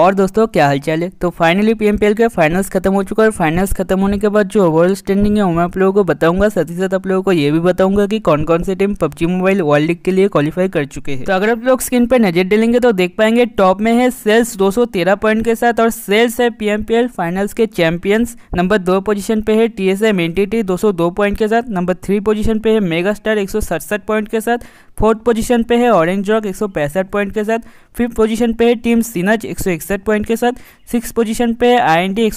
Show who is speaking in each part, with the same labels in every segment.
Speaker 1: और दोस्तों क्या हालचाल है तो फाइनली पीएमपीएल के फाइनल्स खत्म हो चुका है फाइनल्स खत्म होने के बाद जो ओवरऑल स्टैंडिंग है वो मैं आप लोगों को बताऊंगा साथ ही साथ आप लोगों को ये भी बताऊंगा कि कौन कौन से team PUBG mobile world league के लिए क्वालिफाई कर चुके हैं तो अगर आप लोग स्क्रीन पर नजर डालेंगे तो देख पाएंगे टॉप में है सेल्स दो पॉइंट के साथ और सेल्स है पीएमपीएल फाइनल्स के चैंपियंस नंबर दो पोजिशन पे है टी एस एम दो पॉइंट के साथ नंबर थ्री पोजिशन पे है मेगा स्टार एक पॉइंट के साथ फोर्थ पोजिशन पे है ऑरेंज रॉक एक पॉइंट के साथ फिफ्थ पोजीशन पे है टीम सिनच एक पॉइंट के साथ सिक्स पोजीशन पे आई एन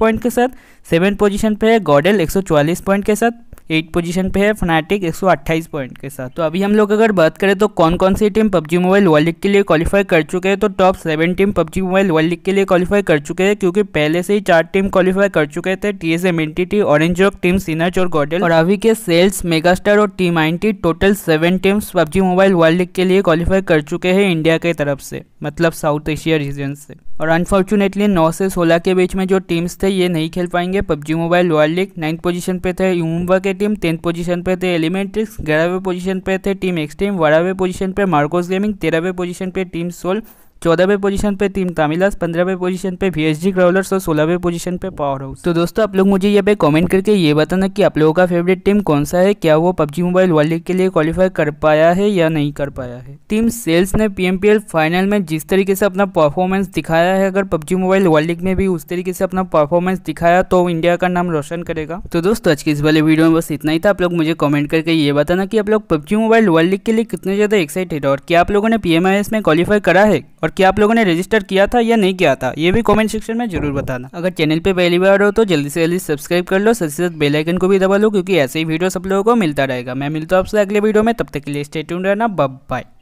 Speaker 1: पॉइंट के साथ सेवन पोजीशन पे गॉडेल एक पॉइंट के साथ एट पोजीशन पे है फनाटिक 128 पॉइंट के साथ तो अभी हम लोग अगर बात करें तो कौन कौन सी team PUBG mobile world league के लिए क्वालिफाई कर चुके हैं तो top seven team PUBG mobile world league के लिए क्वालिफाई कर चुके हैं क्योंकि पहले से ही चार टीम क्वालिफाई कर चुके थे T S M orange rock team सीनच और गॉडल और अभी के सेल्स मेगास्टार और टीम आइनटी total seven teams PUBG mobile world league के लिए क्वालिफाई कर चुके हैं इंडिया के तरफ से मतलब साउथ एशिया रीजन से और अनफॉर्चुनेटली नौ से सोलह के बीच में जो टीम्स थे ये नहीं खेल पाएंगे PUBG mobile world league ninth position पे थे यूम्बा के टीम टेंथ पोजीशन पे थे एलिमेंट्रिक्स ग्यारहवें पोजीशन पे थे टीम एक्सट्रीम बारहवें पोजीशन पे मार्कोस गेमिंग तेरहवें पोजीशन पे टीम सोल चौदहवें पोजीशन पे टीम तमिलस पंद्रहवें पोजीशन पे वी एस ग्राउलर्स और सोलहवें पोजीशन पे पावर हाउस तो दोस्तों आप लोग मुझे यहाँ पे कमेंट करके ये बताना कि आप लोगों का फेवरेट टीम कौन सा है क्या वो पबजी मोबाइल वर्ल्ड लीग के लिए क्वालिफाई कर पाया है या नहीं कर पाया है टीम सेल्स ने पीएमपीएल फाइनल में जिस तरीके से अपना परफॉर्मेंस दिखाया है अगर पबजी मोबाइल वर्ल्ड लीग में भी उस तरीके से अपना परफॉर्मेंस दिखाया तो इंडिया का नाम रोशन करेगा तो दोस्तों आज के इस वाले वीडियो में बस इतना ही था आप लोग मुझे कॉमेंट करके ये बताना की आप लोग पबजी मोबाइल वर्ल्ड लीग के लिए कितने ज़्यादा एक्साइटेड और क्या आप लोगों ने पी में क्वालिफाई करा है और और क्या आप लोगों ने रजिस्टर किया था या नहीं किया था ये भी कॉमेंट सेक्शन में जरूर बताना अगर चैनल पर पहली बार हो तो जल्दी से जल्दी सब्सक्राइब कर लो साथ साथ बेलाइकन को भी दबा लो क्योंकि ऐसे ही वीडियो सब लोगों को मिलता रहेगा मैं मिलता हूँ आपसे अगले वीडियो में तब तक के लिए स्टेट रहना बाय